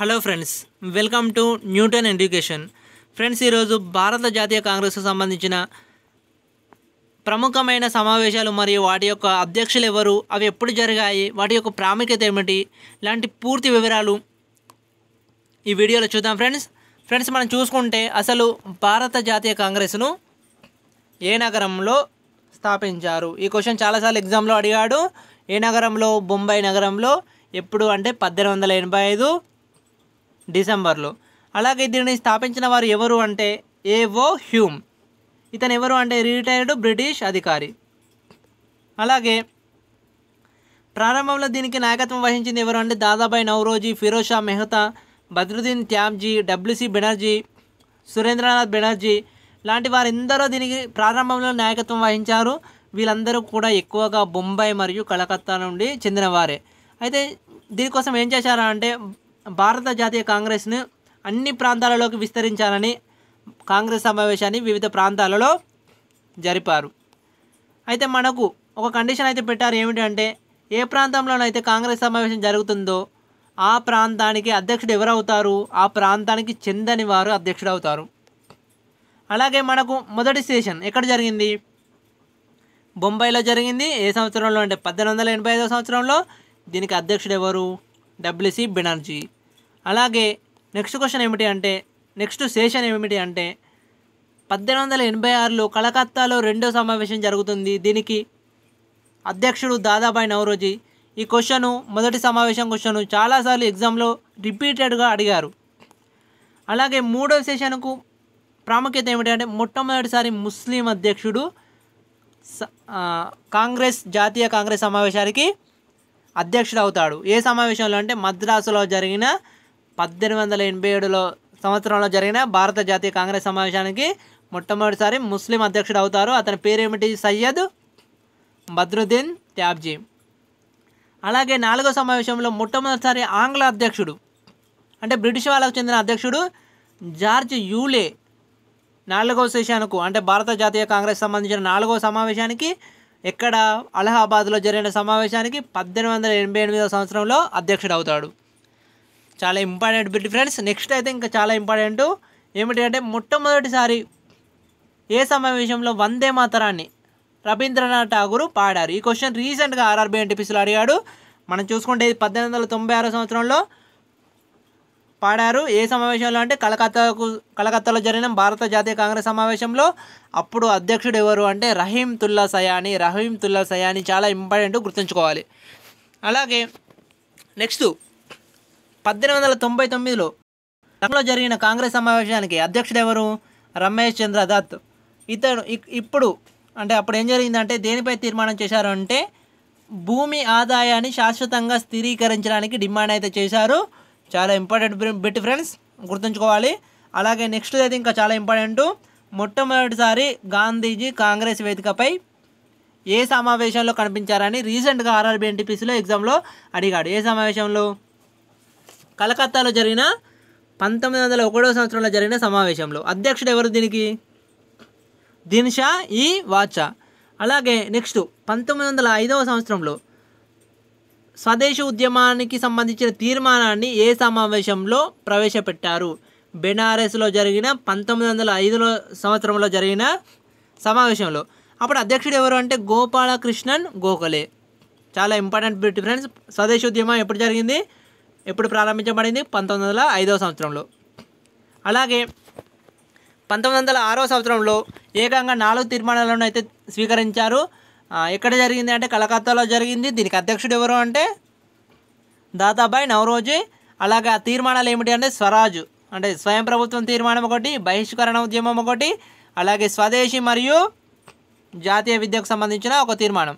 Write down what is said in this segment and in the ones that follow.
hello friends welcome to Newton education friends ఈరోజు భారత జాతీయ కాంగ్రెస్కు సంబంధించిన ప్రముఖమైన సమావేశాలు మరియు వాటి యొక్క అధ్యక్షులు ఎవరు అవి ఎప్పుడు జరిగాయి వాటి యొక్క ప్రాముఖ్యత ఏమిటి ఇలాంటి పూర్తి వివరాలు ఈ వీడియోలో చూద్దాం ఫ్రెండ్స్ ఫ్రెండ్స్ మనం చూసుకుంటే అసలు భారత జాతీయ కాంగ్రెస్ను ఏ నగరంలో స్థాపించారు ఈ క్వశ్చన్ చాలాసార్లు ఎగ్జామ్లో అడిగాడు ఏ నగరంలో బొంబాయి నగరంలో ఎప్పుడు అంటే పద్దెనిమిది వందల ఎనభై ఐదు డిసెంబర్లో అలాగే దీనిని స్థాపించిన వారు ఎవరు అంటే ఏవో హ్యూమ్ ఇతను ఎవరు అంటే రిటైర్డ్ బ్రిటిష్ అధికారి అలాగే ప్రారంభంలో దీనికి నాయకత్వం వహించింది ఎవరు అంటే దాదాబాయి నవరోజీ ఫిరోజ్ షా మెహతా బద్రుద్దీన్ త్యాబ్జీ డబ్ల్యూసి బెనర్జీ సురేంద్రనాథ్ బెనర్జీ లాంటి వారందరూ దీనికి ప్రారంభంలో నాయకత్వం వహించారు వీళ్ళందరూ కూడా ఎక్కువగా బొంబాయి మరియు కలకత్తా నుండి చెందినవారే అయితే దీనికోసం ఏం చేశారా అంటే భారత జాతీయ కాంగ్రెస్ను అన్ని ప్రాంతాలలోకి విస్తరించాలని కాంగ్రెస్ సమావేశాన్ని వివిధ ప్రాంతాలలో జరిపారు అయితే మనకు ఒక కండిషన్ అయితే పెట్టారు ఏమిటంటే ఏ ప్రాంతంలోనైతే కాంగ్రెస్ సమావేశం జరుగుతుందో ఆ ప్రాంతానికి అధ్యక్షుడు ఎవరవుతారు ఆ ప్రాంతానికి చెందని వారు అధ్యక్షుడు అవుతారు అలాగే మనకు మొదటి సెషన్ ఎక్కడ జరిగింది బొంబాయిలో జరిగింది ఏ సంవత్సరంలో అంటే పద్దెనిమిది వందల ఎనభై ఐదో సంవత్సరంలో దీనికి అధ్యక్షుడు ఎవరు డబ్ల్యూసి బెనర్జీ అలాగే నెక్స్ట్ క్వశ్చన్ ఏమిటి అంటే నెక్స్ట్ సెషన్ ఏమిటి అంటే పద్దెనిమిది వందల ఎనభై ఆరులో కలకత్తాలో రెండో సమావేశం జరుగుతుంది దీనికి అధ్యక్షుడు దాదాబాయ్ నవరోజీ ఈ క్వశ్చను మొదటి సమావేశం క్వశ్చన్ చాలాసార్లు ఎగ్జామ్లో రిపీటెడ్గా అడిగారు అలాగే మూడో సెషన్కు ప్రాముఖ్యత ఏమిటంటే మొట్టమొదటిసారి ముస్లిం అధ్యక్షుడు కాంగ్రెస్ జాతీయ కాంగ్రెస్ సమావేశానికి అధ్యక్షుడు అవుతాడు ఏ సమావేశంలో అంటే మద్రాసులో జరిగిన పద్దెనిమిది వందల ఎనభై ఏడులో సంవత్సరంలో జరిగిన భారత జాతీయ కాంగ్రెస్ సమావేశానికి మొట్టమొదటిసారి ముస్లిం అధ్యక్షుడు అవుతారు అతని పేరేమిటి సయ్యద్ బద్రుద్దీన్ త్యాబ్జీ అలాగే నాలుగో సమావేశంలో మొట్టమొదటిసారి ఆంగ్ల అధ్యక్షుడు అంటే బ్రిటిష్ వాళ్ళకు చెందిన అధ్యక్షుడు జార్జ్ యూలే నాలుగవ సెషన్కు అంటే భారత జాతీయ కాంగ్రెస్ సంబంధించిన నాలుగవ సమావేశానికి ఎక్కడ అలహాబాద్లో జరిగిన సమావేశానికి పద్దెనిమిది వందల ఎనభై ఎనిమిదవ సంవత్సరంలో అధ్యక్షుడు అవుతాడు చాలా ఇంపార్టెంట్ బిట్ ఫ్రెండ్స్ నెక్స్ట్ అయితే ఇంకా చాలా ఇంపార్టెంట్ ఏమిటి అంటే మొట్టమొదటిసారి ఏ సమావేశంలో వందే మాతరాన్ని రవీంద్రనాథ్ ఠాగూరు పాడారు ఈ క్వశ్చన్ రీసెంట్గా ఆర్ఆర్బి ఎన్టీపీసీలో అడిగాడు మనం చూసుకుంటే పద్దెనిమిది వందల తొంభై సంవత్సరంలో పాడారు ఏ సమావేశంలో అంటే కలకత్తాకు కలకత్తాలో జరిగిన భారత జాతీయ కాంగ్రెస్ సమావేశంలో అప్పుడు అధ్యక్షుడు ఎవరు అంటే రహీం తుల్లా సయాని రహీం తుల్లా సయాని చాలా ఇంపార్టెంట్ గుర్తుంచుకోవాలి అలాగే నెక్స్ట్ పద్దెనిమిది వందల తొంభై తొమ్మిదిలో తమలో జరిగిన కాంగ్రెస్ సమావేశానికి అధ్యక్షుడు ఎవరు రమేష్ చంద్ర దత్ ఇతడు ఇప్పుడు అంటే అప్పుడు ఏం జరిగిందంటే దేనిపై తీర్మానం చేశారు అంటే భూమి ఆదాయాన్ని శాశ్వతంగా స్థిరీకరించడానికి డిమాండ్ అయితే చేశారు చాలా ఇంపార్టెంట్ బిట్ ఫ్రెండ్స్ గుర్తుంచుకోవాలి అలాగే నెక్స్ట్ అయితే ఇంకా చాలా ఇంపార్టెంటు మొట్టమొదటిసారి గాంధీజీ కాంగ్రెస్ వేదికపై ఏ సమావేశంలో కనిపించారని రీసెంట్గా ఆర్ఆర్బి ఎన్టీపీసీలో ఎగ్జామ్లో అడిగాడు ఏ సమావేశంలో కలకత్తాలో జరిగిన పంతొమ్మిది వందల ఒకటో సంవత్సరంలో జరిగిన సమావేశంలో అధ్యక్షుడు ఎవరు దీనికి దిన్షా ఈ వాచా అలాగే నెక్స్ట్ పంతొమ్మిది వందల ఐదవ సంవత్సరంలో స్వదేశీ ఉద్యమానికి సంబంధించిన తీర్మానాన్ని ఏ సమావేశంలో ప్రవేశపెట్టారు బెనారస్లో జరిగిన పంతొమ్మిది వందల ఐదులో సంవత్సరంలో జరిగిన సమావేశంలో అప్పుడు అధ్యక్షుడు ఎవరు అంటే గోపాలకృష్ణన్ గోఖలే చాలా ఇంపార్టెంట్ ఫ్రెండ్స్ స్వదేశీ ఉద్యమం ఎప్పుడు జరిగింది ఎప్పుడు ప్రారంభించబడింది పంతొమ్మిది వందల ఐదవ సంవత్సరంలో అలాగే పంతొమ్మిది వందల ఆరో సంవత్సరంలో ఏకంగా నాలుగు తీర్మానాలను అయితే స్వీకరించారు ఎక్కడ జరిగింది అంటే కలకత్తాలో జరిగింది దీనికి అధ్యక్షుడు ఎవరు అంటే దాదాబాయ్ నవరోజీ అలాగే ఆ తీర్మానాలు ఏమిటి అంటే స్వరాజు అంటే స్వయం ప్రభుత్వం తీర్మానం ఒకటి బహిష్కరణ ఉద్యమం ఒకటి అలాగే స్వదేశీ మరియు జాతీయ విద్యకు సంబంధించిన ఒక తీర్మానం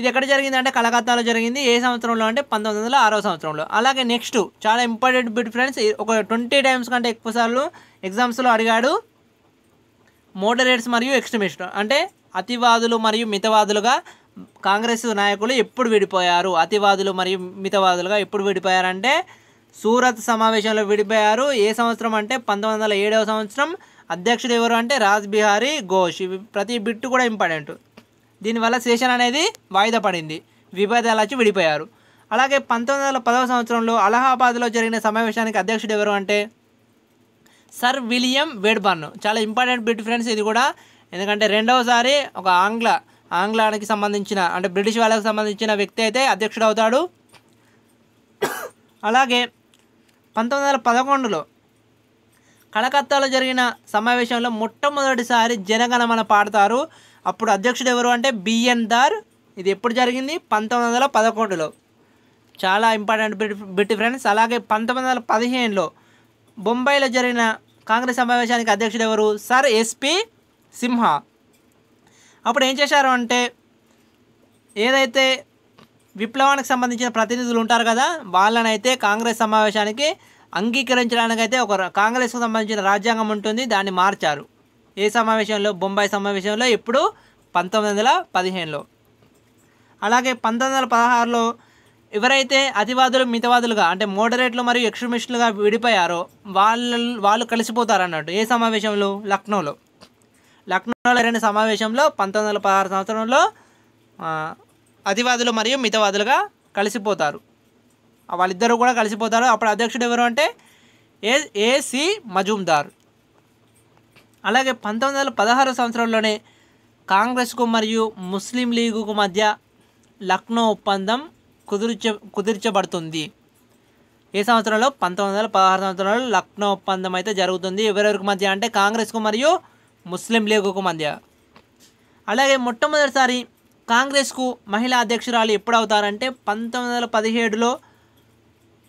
ఇది ఎక్కడ జరిగింది అంటే కలకత్తాలో జరిగింది ఏ సంవత్సరంలో అంటే పంతొమ్మిది వందల ఆరో సంవత్సరంలో అలాగే నెక్స్ట్ చాలా ఇంపార్టెంట్ బిట్ ఫ్రెండ్స్ ఒక ట్వంటీ టైమ్స్ కంటే ఎక్కువ సార్లు ఎగ్జామ్స్లో అడిగాడు మోడరేట్స్ మరియు ఎక్స్ట్రీమిస్ట్ అంటే అతివాదులు మరియు మితవాదులుగా కాంగ్రెస్ నాయకులు ఎప్పుడు విడిపోయారు అతివాదులు మరియు మితవాదులుగా ఎప్పుడు విడిపోయారంటే సూరత్ సమావేశంలో విడిపోయారు ఏ సంవత్సరం అంటే పంతొమ్మిది వందల ఏడవ సంవత్సరం అధ్యక్షుడు ఎవరు అంటే రాజ్ బిహారీ ఘోష్ ప్రతి బిట్టు కూడా ఇంపార్టెంట్ దీనివల్ల సేషన్ అనేది వాయిదా పడింది విభేదాలు వచ్చి విడిపోయారు అలాగే పంతొమ్మిది వందల పదవ సంవత్సరంలో అలహాబాద్లో జరిగిన సమావేశానికి అధ్యక్షుడు ఎవరు అంటే సర్ విలియం వెడ్బర్న్ చాలా ఇంపార్టెంట్ బిట్ ఫ్రెండ్స్ ఇది కూడా ఎందుకంటే రెండవసారి ఒక ఆంగ్ల ఆంగ్లానికి సంబంధించిన అంటే బ్రిటిష్ వాళ్ళకి సంబంధించిన వ్యక్తి అయితే అధ్యక్షుడు అవుతాడు అలాగే పంతొమ్మిది వందల పదకొండులో కలకత్తాలో జరిగిన సమావేశంలో మొట్టమొదటిసారి జనగణమన పాడతారు అప్పుడు అధ్యక్షుడు ఎవరు అంటే బిఎన్ దార్ ఇది ఎప్పుడు జరిగింది పంతొమ్మిది వందల పదకొండులో చాలా ఇంపార్టెంట్ బిట్ ఫ్రెండ్స్ అలాగే పంతొమ్మిది వందల పదిహేనులో బొంబాయిలో జరిగిన కాంగ్రెస్ సమావేశానికి అధ్యక్షుడు ఎవరు సార్ ఎస్పి సింహ అప్పుడు ఏం చేశారు అంటే ఏదైతే విప్లవానికి సంబంధించిన ప్రతినిధులు ఉంటారు కదా వాళ్ళనైతే కాంగ్రెస్ సమావేశానికి అంగీకరించడానికైతే ఒక కాంగ్రెస్కు సంబంధించిన రాజ్యాంగం ఉంటుంది దాన్ని మార్చారు ఏ సమావేశంలో బొంబాయి సమావేశంలో ఇప్పుడు పంతొమ్మిది వందల పదిహేనులో అలాగే పంతొమ్మిది వందల పదహారులో ఎవరైతే అతివాదులు మితవాదులుగా అంటే మోడరేట్లు మరియు ఎక్స్ట్రీమిస్టులుగా విడిపోయారో వాళ్ళు వాళ్ళు కలిసిపోతారు అన్నట్టు ఏ సమావేశంలో లక్నోలో లక్నోలో జరిగిన సమావేశంలో పంతొమ్మిది వందల పదహారు సంవత్సరంలో అతివాదులు మరియు మితవాదులుగా కలిసిపోతారు వాళ్ళిద్దరూ కూడా కలిసిపోతారు అప్పుడు అధ్యక్షుడు ఎవరు అంటే ఏ ఏసి మజుమ్దార్ అలాగే పంతొమ్మిది వందల పదహారు సంవత్సరంలోనే కాంగ్రెస్కు మరియు ముస్లిం లీగుకు మధ్య లక్నో ఒప్పందం కుదుర్చ కుదిర్చబడుతుంది ఏ సంవత్సరంలో పంతొమ్మిది వందల పదహారు సంవత్సరంలో లక్నో ఒప్పందం అయితే జరుగుతుంది ఎవరెవరికి మధ్య అంటే కాంగ్రెస్కు మరియు ముస్లిం లీగుకు మధ్య అలాగే మొట్టమొదటిసారి కాంగ్రెస్కు మహిళా అధ్యక్షురాలు ఎప్పుడు అవుతారంటే పంతొమ్మిది వందల పదిహేడులో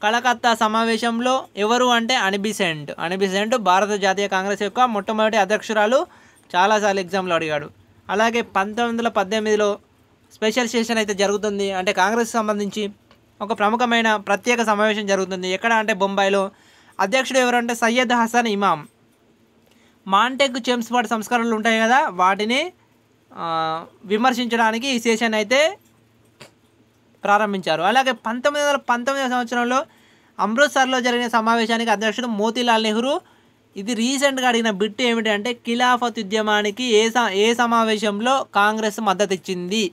కలకత్తా సమావేశంలో ఎవరు అంటే అనిబిసెంట్ అనిబిసెంట్ భారత జాతీయ కాంగ్రెస్ యొక్క మొట్టమొదటి అధ్యక్షురాలు చాలాసార్లు ఎగ్జామ్లో అడిగాడు అలాగే పంతొమ్మిది వందల పద్దెనిమిదిలో స్పెషల్ సెషన్ అయితే జరుగుతుంది అంటే కాంగ్రెస్ సంబంధించి ఒక ప్రముఖమైన ప్రత్యేక సమావేశం జరుగుతుంది ఎక్కడ అంటే బొంబాయిలో అధ్యక్షుడు ఎవరంటే సయ్యద్ హసన్ ఇమామ్ మాంటెగ్ చెమ్స్ వాటి సంస్కరణలు ఉంటాయి కదా వాటిని విమర్శించడానికి ఈ సెషన్ అయితే ప్రారంభించారు అలాగే పంతొమ్మిది వందల పంతొమ్మిదవ సంవత్సరంలో అమృత్సర్లో జరిగిన సమావేశానికి అధ్యక్షుడు మోతీలాల్ నెహ్రూ ఇది రీసెంట్గా అడిగిన బిట్ ఏమిటంటే ఖిలాఫత్ ఉద్యమానికి ఏ ఏ సమావేశంలో కాంగ్రెస్ మద్దతు ఇచ్చింది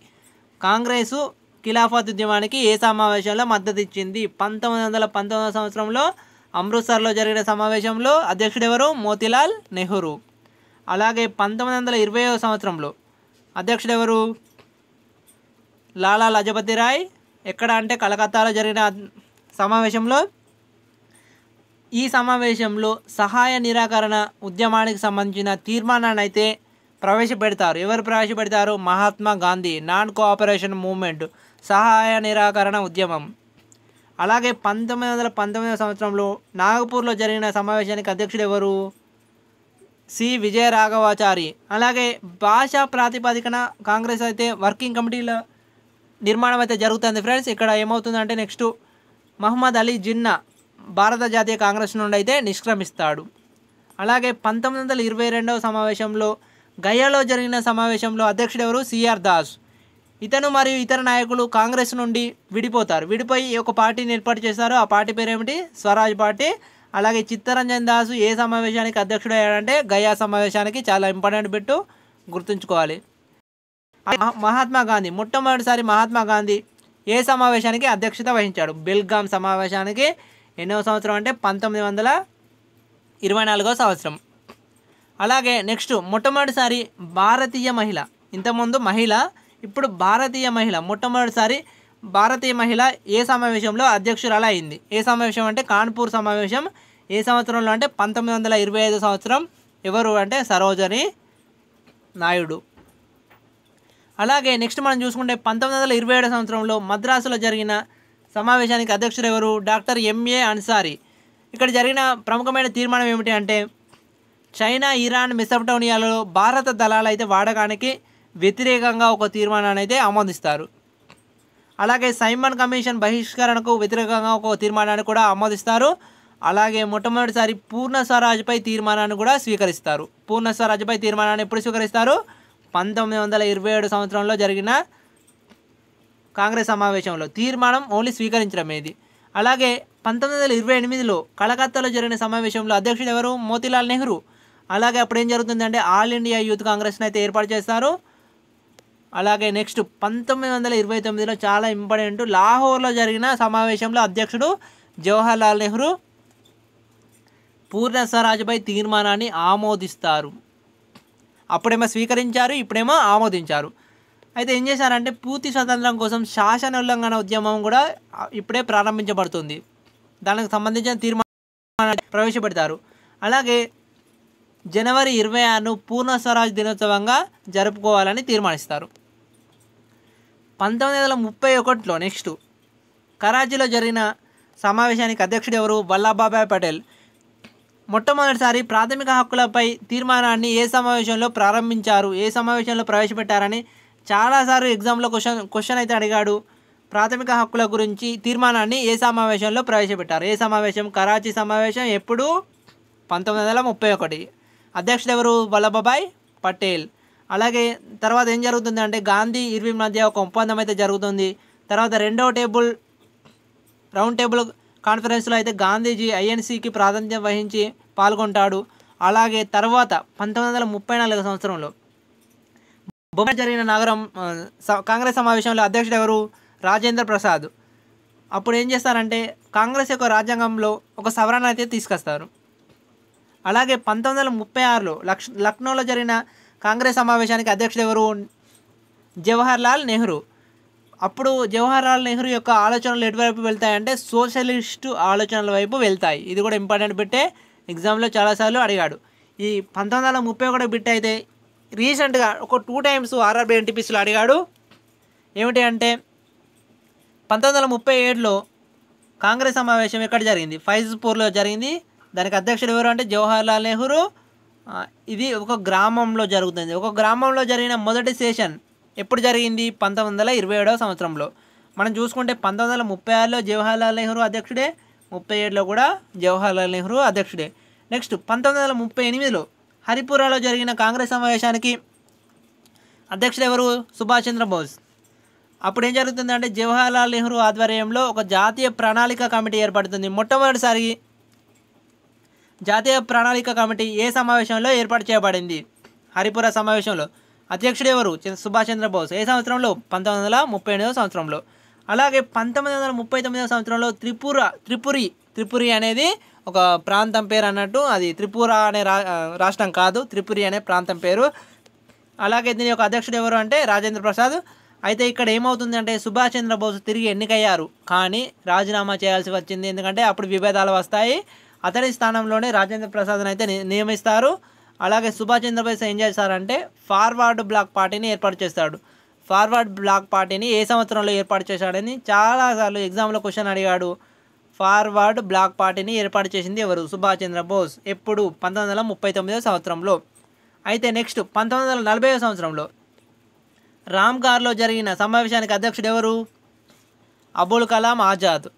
కాంగ్రెసు ఖిలాఫత్ ఉద్యమానికి ఏ సమావేశంలో మద్దతు ఇచ్చింది పంతొమ్మిది వందల పంతొమ్మిదవ సంవత్సరంలో అమృత్సర్లో జరిగిన సమావేశంలో అధ్యక్షుడెవరు మోతీలాల్ నెహ్రూ అలాగే పంతొమ్మిది వందల ఇరవై సంవత్సరంలో అధ్యక్షుడెవరు లాలా లజపతి రాయ్ ఎక్కడ అంటే కలకత్తాలో జరిగిన సమావేశంలో ఈ సమావేశంలో సహాయ నిరాకరణ ఉద్యమానికి సంబంధించిన తీర్మానాన్ని అయితే ప్రవేశపెడతారు ఎవరు ప్రవేశపెడతారు Mahatma Gandhi non cooperation movement సహాయ నిరాకరణ ఉద్యమం అలాగే పంతొమ్మిది వందల పంతొమ్మిదవ సంవత్సరంలో నాగపూర్లో జరిగిన సమావేశానికి అధ్యక్షుడు ఎవరు సి విజయ రాఘవాచారి అలాగే భాషా ప్రాతిపదికన కాంగ్రెస్ అయితే వర్కింగ్ కమిటీల నిర్మాణం అయితే జరుగుతుంది ఫ్రెండ్స్ ఇక్కడ ఏమవుతుందంటే నెక్స్ట్ మహమ్మద్ అలీ జిన్నా భారత జాతీయ కాంగ్రెస్ నుండి అయితే నిష్క్రమిస్తాడు అలాగే పంతొమ్మిది వందల ఇరవై రెండవ సమావేశంలో గయాలో జరిగిన సమావేశంలో అధ్యక్షుడు ఎవరు సిఆర్ దాస్ ఇతను మరియు ఇతర నాయకులు కాంగ్రెస్ నుండి విడిపోతారు విడిపోయి ఒక పార్టీని ఏర్పాటు చేశారు ఆ పార్టీ పేరు ఏమిటి స్వరాజ్ పార్టీ అలాగే చిత్తరంజన్ దాసు ఏ సమావేశానికి అధ్యక్షుడు అయ్యాడంటే గయా సమావేశానికి చాలా ఇంపార్టెంట్ పెట్టు గుర్తుంచుకోవాలి మహాత్మా గాంధీ మొట్టమొదటిసారి మహాత్మా గాంధీ ఏ సమావేశానికి అధ్యక్షత వహించాడు బెల్గాం సమావేశానికి ఎన్నో సంవత్సరం అంటే పంతొమ్మిది వందల ఇరవై నాలుగో సంవత్సరం అలాగే నెక్స్ట్ మొట్టమొదటిసారి భారతీయ మహిళ ఇంతకుముందు మహిళ ఇప్పుడు భారతీయ మహిళ మొట్టమొదటిసారి భారతీయ మహిళ ఏ సమావేశంలో అధ్యక్షురాలు అయింది ఏ సమావేశం అంటే కాన్పూర్ సమావేశం ఏ సంవత్సరంలో అంటే పంతొమ్మిది వందల ఇరవై ఐదు సంవత్సరం ఎవరు అంటే సరోజని నాయుడు అలాగే నెక్స్ట్ మనం చూసుకుంటే పంతొమ్మిది వందల ఇరవై ఏడు సంవత్సరంలో మద్రాసులో జరిగిన సమావేశానికి అధ్యక్షుడు ఎవరు డాక్టర్ ఎంఏ అన్సారీ ఇక్కడ జరిగిన ప్రముఖమైన తీర్మానం ఏమిటి అంటే చైనా ఇరాన్ మిసప్టోనియాలో భారత దళాలు అయితే వాడకానికి వ్యతిరేకంగా ఒక తీర్మానాన్ని అయితే ఆమోదిస్తారు అలాగే సైమన్ కమిషన్ బహిష్కరణకు వ్యతిరేకంగా ఒక తీర్మానాన్ని కూడా ఆమోదిస్తారు అలాగే మొట్టమొదటిసారి పూర్ణ స్వరాజ్పై తీర్మానాన్ని కూడా స్వీకరిస్తారు పూర్ణ స్వరాజ్పై తీర్మానాన్ని ఎప్పుడు స్వీకరిస్తారు పంతొమ్మిది వందల ఇరవై ఏడు సంవత్సరంలో జరిగిన కాంగ్రెస్ సమావేశంలో తీర్మానం ఓన్లీ స్వీకరించడం ఏది అలాగే పంతొమ్మిది వందల ఇరవై ఎనిమిదిలో కలకత్తాలో జరిగిన సమావేశంలో అధ్యక్షుడు ఎవరు మోతీలాల్ నెహ్రూ అలాగే అప్పుడు ఏం జరుగుతుందంటే ఆల్ ఇండియా యూత్ కాంగ్రెస్ని అయితే ఏర్పాటు చేస్తారు అలాగే నెక్స్ట్ పంతొమ్మిది వందల ఇరవై తొమ్మిదిలో చాలా ఇంపార్టెంట్ లాహోర్లో జరిగిన సమావేశంలో అధ్యక్షుడు జవహర్లాల్ నెహ్రూ పూర్ణ స్వరాజ్పై తీర్మానాన్ని ఆమోదిస్తారు అప్పుడేమో స్వీకరించారు ఇప్పుడేమో ఆమోదించారు అయితే ఏం చేశారంటే పూర్తి స్వతంత్రం కోసం శాసన ఉల్లంఘన ఉద్యమం కూడా ఇప్పుడే ప్రారంభించబడుతుంది దానికి సంబంధించిన తీర్మానం ప్రవేశపెడతారు అలాగే జనవరి ఇరవై ఆరును పూర్ణ స్వరాజ్ దినోత్సవంగా జరుపుకోవాలని తీర్మానిస్తారు పంతొమ్మిది వందల ముప్పై ఒకటిలో నెక్స్ట్ కరాచీలో జరిగిన సమావేశానికి అధ్యక్షుడు ఎవరు వల్లభాబాయ్ పటేల్ మొట్టమొదటిసారి ప్రాథమిక హక్కులపై తీర్మానాన్ని ఏ సమావేశంలో ప్రారంభించారు ఏ సమావేశంలో ప్రవేశపెట్టారని చాలాసార్లు ఎగ్జామ్లో క్వశ్చన్ క్వశ్చన్ అయితే అడిగాడు ప్రాథమిక హక్కుల గురించి తీర్మానాన్ని ఏ సమావేశంలో ప్రవేశపెట్టారు ఏ సమావేశం కరాచీ సమావేశం ఎప్పుడు పంతొమ్మిది వందల ముప్పై ఒకటి అధ్యక్షుడు ఎవరు వల్లభాయ్ పటేల్ అలాగే తర్వాత ఏం జరుగుతుంది అంటే గాంధీ ఇర్విన్ మధ్య ఒక ఒప్పందం అయితే జరుగుతుంది తర్వాత రెండవ టేబుల్ రౌండ్ టేబుల్ కాన్ఫరెన్స్లో అయితే గాంధీజీ ఐఎన్సీకి ప్రాతినిధ్యం వహించి పాల్గొంటాడు అలాగే తర్వాత పంతొమ్మిది వందల ముప్పై నాలుగు సంవత్సరంలో బొమ్మ జరిగిన నగరం కాంగ్రెస్ సమావేశంలో అధ్యక్షుడు ఎవరు రాజేంద్ర ప్రసాద్ అప్పుడు ఏం చేస్తారంటే కాంగ్రెస్ యొక్క రాజ్యాంగంలో ఒక సవరణ అయితే తీసుకొస్తారు అలాగే పంతొమ్మిది వందల ముప్పై ఆరులో లక్ష్ లక్నోలో జరిగిన కాంగ్రెస్ సమావేశానికి అధ్యక్షుడు ఎవరు జవహర్ లాల్ నెహ్రూ అప్పుడు జవహర్ లాల్ నెహ్రూ యొక్క ఆలోచనలు ఎటువైపు వెళ్తాయంటే సోషలిస్టు ఆలోచనల వైపు వెళ్తాయి ఇది కూడా ఇంపార్టెంట్ బిట్టే ఎగ్జామ్లో చాలాసార్లు అడిగాడు ఈ పంతొమ్మిది వందల ముప్పై ఒకటి బిట్ అయితే రీసెంట్గా ఒక టూ టైమ్స్ ఆర్ఆర్బీ ఎన్టీపీసీలో అడిగాడు ఏమిటి అంటే పంతొమ్మిది వందల ముప్పై ఏడులో కాంగ్రెస్ సమావేశం ఎక్కడ జరిగింది ఫైజ్పూర్లో జరిగింది దానికి అధ్యక్షుడు ఎవరు అంటే జవహర్లాల్ నెహ్రూ ఇది ఒక గ్రామంలో జరుగుతుంది ఒక గ్రామంలో జరిగిన మొదటి సెషన్ ఎప్పుడు జరిగింది పంతొమ్మిది వందల ఇరవై ఏడవ సంవత్సరంలో మనం చూసుకుంటే పంతొమ్మిది వందల ముప్పై ఆరులో జవహర్లాల్ నెహ్రూ అధ్యక్షుడే ముప్పై ఏడులో కూడా జవహర్లాల్ నెహ్రూ అధ్యక్షుడే నెక్స్ట్ పంతొమ్మిది వందల ముప్పై ఎనిమిదిలో హరిపురాలో జరిగిన కాంగ్రెస్ సమావేశానికి అధ్యక్షుడు ఎవరు సుభాష్ చంద్రబోస్ అప్పుడు ఏం జరుగుతుందంటే జవహర్లాల్ నెహ్రూ ఆధ్వర్యంలో ఒక జాతీయ ప్రణాళిక కమిటీ ఏర్పడుతుంది మొట్టమొదటిసారి జాతీయ ప్రణాళిక కమిటీ ఏ సమావేశంలో ఏర్పాటు చేయబడింది హరిపుర సమావేశంలో అధ్యక్షుడు ఎవరు సుభాష్ చంద్రబోస్ ఏ సంవత్సరంలో పంతొమ్మిది వందల ముప్పై ఎనిమిదవ సంవత్సరంలో అలాగే పంతొమ్మిది వందల ముప్పై తొమ్మిదవ సంవత్సరంలో త్రిపుర త్రిపురి త్రిపురి అనేది ఒక ప్రాంతం పేరు అన్నట్టు అది త్రిపుర అనే రాష్ట్రం కాదు త్రిపురి అనే ప్రాంతం పేరు అలాగే దీని యొక్క అధ్యక్షుడు ఎవరు అంటే రాజేంద్ర ప్రసాద్ అయితే ఇక్కడ ఏమవుతుంది అంటే సుభాష్ చంద్రబోస్ తిరిగి ఎన్నికయ్యారు కానీ రాజీనామా చేయాల్సి వచ్చింది ఎందుకంటే అప్పుడు విభేదాలు వస్తాయి అతని స్థానంలోనే రాజేంద్ర ప్రసాద్ను అయితే నియమిస్తారు అలాగే సుభాష్ చంద్రబోస్ ఏం చేస్తారంటే ఫార్వర్డ్ బ్లాక్ పార్టీని ఏర్పాటు చేస్తాడు ఫార్వర్డ్ బ్లాక్ పార్టీని ఏ సంవత్సరంలో ఏర్పాటు చేశాడని చాలాసార్లు ఎగ్జామ్లో క్వశ్చన్ అడిగాడు ఫార్వర్డ్ బ్లాక్ పార్టీని ఏర్పాటు చేసింది ఎవరు సుభాష్ చంద్రబోస్ ఎప్పుడు పంతొమ్మిది వందల ముప్పై తొమ్మిదో సంవత్సరంలో అయితే నెక్స్ట్ పంతొమ్మిది వందల రామ్ సంవత్సరంలో జరిగిన సమావేశానికి అధ్యక్షుడు ఎవరు అబుల్ కలాం ఆజాద్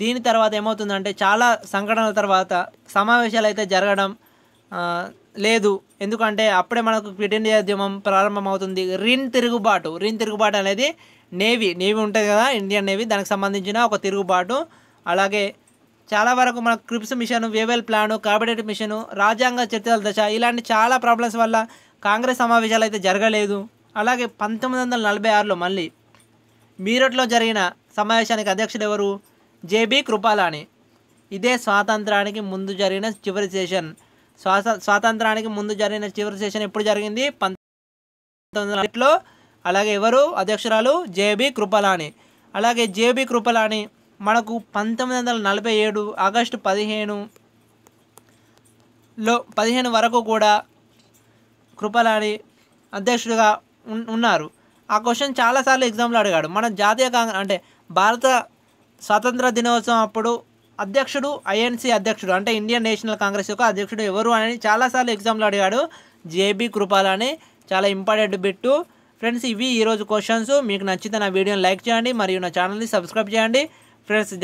దీని తర్వాత ఏమవుతుందంటే చాలా సంఘటనల తర్వాత సమావేశాలు అయితే జరగడం లేదు ఎందుకంటే అప్పుడే మనకు క్విట్ ఇండియా ఉద్యమం ప్రారంభమవుతుంది రిన్ తిరుగుబాటు రిన్ తిరుగుబాటు అనేది నేవీ నేవీ ఉంటుంది కదా ఇండియన్ నేవీ దానికి సంబంధించిన ఒక తిరుగుబాటు అలాగే చాలా వరకు మన Cripps mission Wavell plan cabinet mission రాజ్యాంగ చరిత్ర దశ ఇలాంటి చాలా ప్రాబ్లమ్స్ వల్ల కాంగ్రెస్ సమావేశాలు అయితే జరగలేదు అలాగే పంతొమ్మిది వందల నలభై ఆరులో మళ్ళీ మీరట్లో జరిగిన సమావేశానికి అధ్యక్షుడు ఎవరు జేబీ కృపాలాని ఇదే స్వాతంత్రానికి ముందు జరిగిన చివరి సెషన్ స్వాతంత్రానికి ముందు జరిగిన చివరి సెషన్ ఎప్పుడు జరిగింది పంతొమ్మిదిలో అలాగే ఎవరు అధ్యక్షురాలు జేబీ కృపలాని అలాగే జేబీ కృపలాని మనకు పంతొమ్మిది వందల నలభై ఏడు ఆగస్టు పదిహేనులో పదిహేను వరకు కూడా కృపలాని అధ్యక్షుడిగా ఉన్నారు ఆ క్వశ్చన్ చాలాసార్లు ఎగ్జామ్లో అడిగాడు మన జాతీయ కాంగ్రెస్ అంటే భారత స్వాతంత్ర దినోత్సవం అప్పుడు అధ్యక్షుడు ఐఎన్సీ అధ్యక్షుడు అంటే ఇండియన్ నేషనల్ కాంగ్రెస్ యొక్క అధ్యక్షుడు ఎవరు అని చాలాసార్లు ఎగ్జామ్లో అడిగాడు జేబీ కృపాల అని చాలా ఇంపార్టెంట్ బిట్టు ఫ్రెండ్స్ ఇవి ఈరోజు క్వశ్చన్స్ మీకు నచ్చితే నా వీడియోని లైక్ చేయండి మరియు నా ఛానల్ని సబ్స్క్రైబ్ చేయండి ఫ్రెండ్స్